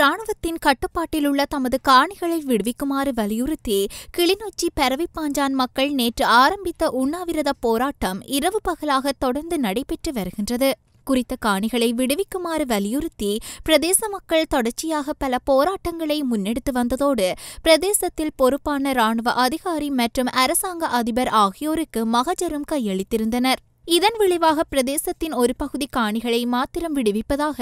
ராணுவத்தின் கட்டுப்பாட்டில் உள்ள தமது காணிகளை விடுவிக்குமாறு வலியுறுத்தி கிளிநொச்சி பரவிப்பாஞ்சான் மக்கள் நேற்று ஆரம்பித்த உண்ணாவிரத போராட்டம் இரவு பகலாக தொடர்ந்து நடைபெற்று வருகின்றது குறித்த காணிகளை விடுவிக்குமாறு வலியுறுத்தி பிரதேச மக்கள் தொடர்ச்சியாக பல போராட்டங்களை முன்னெடுத்து வந்ததோடு பிரதேசத்தில் பொறுப்பான ராணுவ அதிகாரி மற்றும் அரசாங்க அதிபர் ஆகியோருக்கு மகஜரும் கையளித்திருந்தனர் இதன் விளைவாக பிரதேசத்தின் ஒரு பகுதி காணிகளை மாத்திரம் விடுவிப்பதாக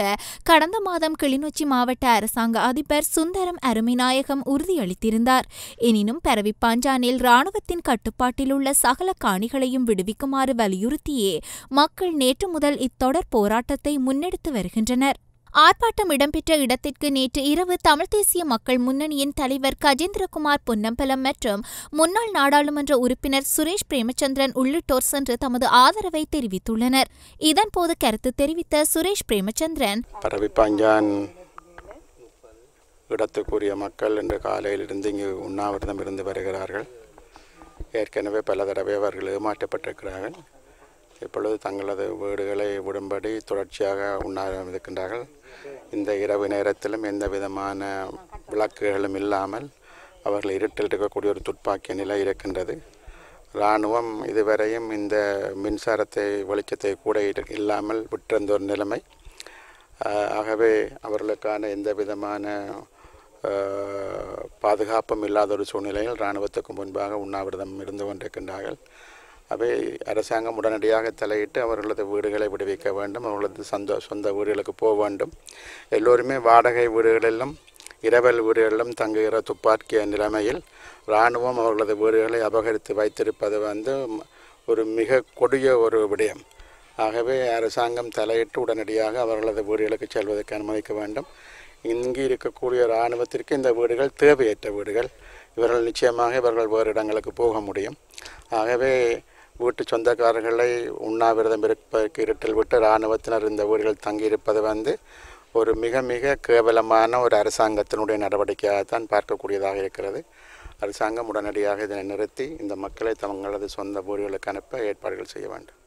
கடந்த மாதம் கிளிநொச்சி மாவட்ட அரசாங்க அதிபர் சுந்தரம் அருமைநாயகம் உறுதியளித்திருந்தார் எனினும் பரவிப்பாஞ்சானில் ராணுவத்தின் கட்டுப்பாட்டில் உள்ள சகல காணிகளையும் விடுவிக்குமாறு வலியுறுத்தியே மக்கள் நேற்று முதல் இத்தொடர் போராட்டத்தை முன்னெடுத்து வருகின்றனர் ஆர்ப்பாட்டம் இடம்பெற்ற இடத்திற்கு நேற்று இரவு தமிழ் தேசிய மக்கள் முன்னணியின் தலைவர் கஜேந்திரகுமார் பொன்னம்பலம் மற்றும் முன்னாள் நாடாளுமன்ற உறுப்பினர் சுரேஷ் பிரேமச்சந்திரன் உள்ளிட்டோர் சென்று தமது ஆதரவை தெரிவித்துள்ளனர் இதன்போது கருத்து தெரிவித்த சுரேஷ் பிரேமச்சந்திரன் இடத்துக்குரிய மக்கள் இன்று காலையிலிருந்து இங்கு உண்ணாவிரதம் இருந்து வருகிறார்கள் ஏற்கனவே பல தடவை அவர்கள் ஏமாற்றப்பட்டிருக்கிறார்கள் இப்பொழுது தங்களது வீடுகளை விடும்படி தொடர்ச்சியாக உண்ணாரம் இருக்கின்றார்கள் இந்த இரவு நேரத்திலும் எந்த விதமான விளக்குகளும் இல்லாமல் அவர்கள் இருட்டில் இருக்கக்கூடிய ஒரு துப்பாக்கிய நிலை இருக்கின்றது இராணுவம் இதுவரையும் இந்த மின்சாரத்தை வெளிச்சத்தை கூட இல்லாமல் விட்டிருந்த ஒரு நிலைமை ஆகவே அவர்களுக்கான எந்த விதமான பாதுகாப்பும் இல்லாத ஒரு சூழ்நிலையில் இராணுவத்துக்கு முன்பாக உண்ணாவிரதம் இருந்து கொண்டிருக்கின்றார்கள் அவை அரசாங்கம் உடனடியாக தலையிட்டு அவர்களது வீடுகளை விடுவிக்க வேண்டும் அவர்களது சொந்த சொந்த வீடுகளுக்கு போக வேண்டும் எல்லோருமே வாடகை வீடுகளிலும் இரவல் வீடுகளிலும் தங்குகிற துப்பாக்கிய நிலைமையில் இராணுவம் அவர்களது வீடுகளை அபகரித்து வைத்திருப்பது வந்து ஒரு மிக கொடிய ஒரு விடயம் ஆகவே அரசாங்கம் தலையிட்டு உடனடியாக அவர்களது வீடுகளுக்கு செல்வதற்கு அனுமதிக்க வேண்டும் இங்கு இருக்கக்கூடிய இராணுவத்திற்கு இந்த வீடுகள் தேவையற்ற வீடுகள் இவர்கள் நிச்சயமாக இவர்கள் வேறு இடங்களுக்கு போக முடியும் ஆகவே வீட்டு சொந்தக்காரர்களை உண்ணாவிரதம் இருப்பதற்கு இருட்டில் விட்டு இராணுவத்தினர் இந்த வீடுகள் தங்கியிருப்பது வந்து ஒரு மிக மிக கேவலமான ஒரு அரசாங்கத்தினுடைய நடவடிக்கையாக தான் பார்க்கக்கூடியதாக இருக்கிறது அரசாங்கம் உடனடியாக இதனை நிறுத்தி இந்த மக்களை தங்களது சொந்த ஊர்களுக்கு அனுப்ப ஏற்பாடுகள் செய்ய வேண்டும்